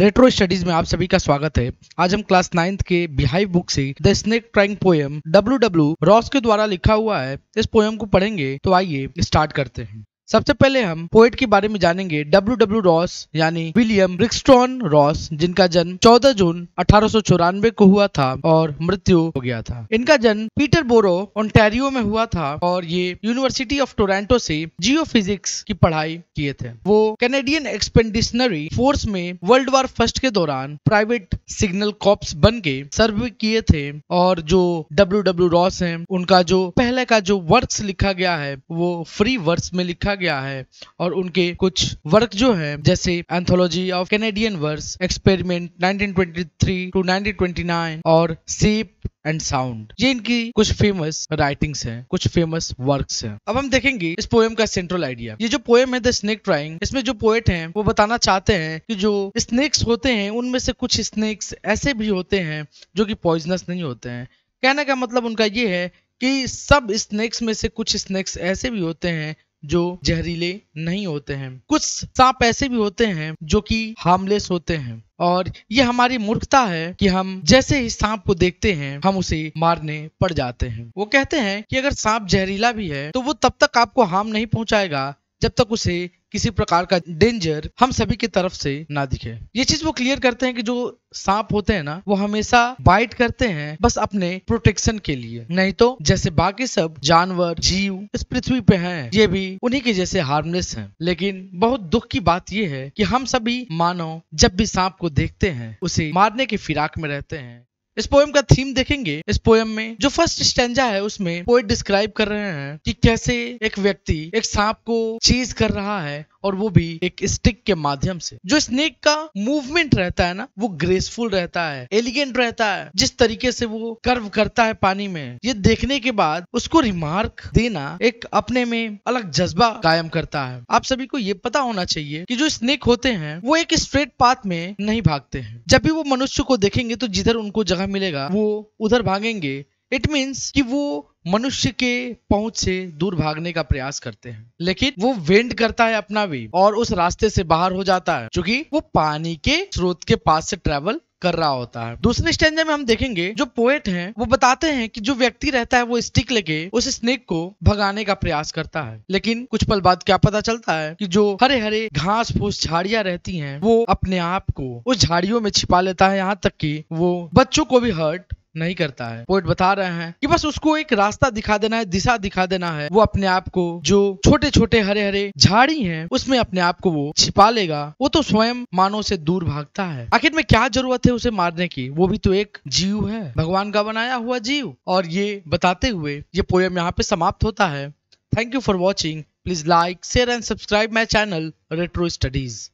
retro studies में आप सभी का स्वागत है आज हम क्लास नाइन्थ के बिहाइव बुक से the snake trying poem W W Ross के द्वारा लिखा हुआ है इस पोएम को पढ़ेंगे तो आइए स्टार्ट करते हैं सबसे पहले हम पोएट के बारे में जानेंगे डब्ल्यू डब्ल्यू रॉस यानी विलियम ब्रिक्स्टॉन रॉस जिनका जन्म 14 जून अठारह को हुआ था और मृत्यु हो गया था इनका जन्म पीटर बोरो ओंटेरियो में हुआ था और ये यूनिवर्सिटी ऑफ टोरंटो से जियो फिजिक्स की पढ़ाई किए थे वो कैनेडियन एक्सपेंडिशनरी फोर्स में वर्ल्ड वार फर्स्ट के दौरान प्राइवेट सिग्नल कॉप्स बन के सर्व किए थे और जो डब्ल्यू डब्ल्यू रॉस है उनका जो पहले का जो वर्क लिखा गया है वो फ्री वर्क में लिखा गया है और उनके कुछ वर्क जो है जैसे anthology of Canadian verse experiment 1923 to 1929 और सीप एंड साउंड ये इनकी कुछ फेमस राइटिंग्स हैं कुछ फेमस वर्क्स हैं अब हम देखेंगे इस पोएम का सेंट्रल आइडिया ये जो पोएम है द स्नेक ट्राइंग इसमें जो पोएट हैं वो बताना चाहते हैं कि जो स्नेक्स होते हैं उनमें से कुछ स्नेक्स ऐसे भी होते हैं जो कि पॉइजनस नहीं होते हैं कहने का मतलब उनका ये है कि सब स्नेक्स में से कुछ स्नेक्स ऐसे भी होते हैं जो जहरीले नहीं होते हैं कुछ सांप ऐसे भी होते हैं जो कि हार्मलेस होते हैं और ये हमारी मूर्खता है कि हम जैसे ही सांप को देखते हैं हम उसे मारने पड़ जाते हैं वो कहते हैं कि अगर सांप जहरीला भी है तो वो तब तक आपको हार्म नहीं पहुंचाएगा जब तक उसे किसी प्रकार का डेंजर हम सभी की तरफ से ना दिखे ये चीज वो क्लियर करते हैं कि जो सांप होते हैं ना वो हमेशा बाइट करते हैं बस अपने प्रोटेक्शन के लिए नहीं तो जैसे बाकी सब जानवर जीव इस पृथ्वी पे हैं ये भी उन्हीं के जैसे हार्मलेस हैं लेकिन बहुत दुख की बात यह है कि हम सभी मानव जब भी सांप को देखते हैं उसे मारने के फिराक में रहते हैं इस पोएम का थीम देखेंगे इस पोएम में जो फर्स्ट स्टेंजा है उसमें पोएट डिस्क्राइब कर रहे हैं कि कैसे एक व्यक्ति एक सांप को चीज कर रहा है और वो भी एक स्टिक के माध्यम से जो स्नेक का मूवमेंट रहता है ना वो ग्रेसफुल रहता है एलिगेंट रहता है जिस तरीके से वो कर्व करता है पानी में ये देखने के बाद उसको रिमार्क देना एक अपने में अलग जज्बा कायम करता है आप सभी को ये पता होना चाहिए कि जो स्नेक होते हैं वो एक स्ट्रेट पाथ में नहीं भागते हैं जब भी वो मनुष्य को देखेंगे तो जिधर उनको जगह मिलेगा वो उधर भागेंगे इट मीन्स कि वो मनुष्य के पहुंच से दूर भागने का प्रयास करते हैं लेकिन वो वेंड करता है अपना वे और उस रास्ते से बाहर हो जाता है क्योंकि वो पानी के स्रोत के पास से ट्रेवल कर रहा होता है दूसरे स्टैंड में हम देखेंगे जो पोएट हैं वो बताते हैं कि जो व्यक्ति रहता है वो स्टिक लेके उस स्नेक को भगाने का प्रयास करता है लेकिन कुछ पल बाद क्या पता चलता है कि जो हरे हरे घास फूस झाड़ियां रहती हैं वो अपने आप को उस झाड़ियों में छिपा लेता है यहाँ तक कि वो बच्चों को भी हर्ट नहीं करता है पोइट बता रहे हैं कि बस उसको एक रास्ता दिखा देना है दिशा दिखा देना है वो अपने आप को जो छोटे छोटे हरे हरे झाड़ी है उसमें अपने आप को वो छिपा लेगा वो तो स्वयं मानव से दूर भागता है आखिर में क्या जरूरत है उसे मारने की वो भी तो एक जीव है भगवान का बनाया हुआ जीव और ये बताते हुए ये पोयम यहाँ पे समाप्त होता है thank you for watching please like share and subscribe my channel retro studies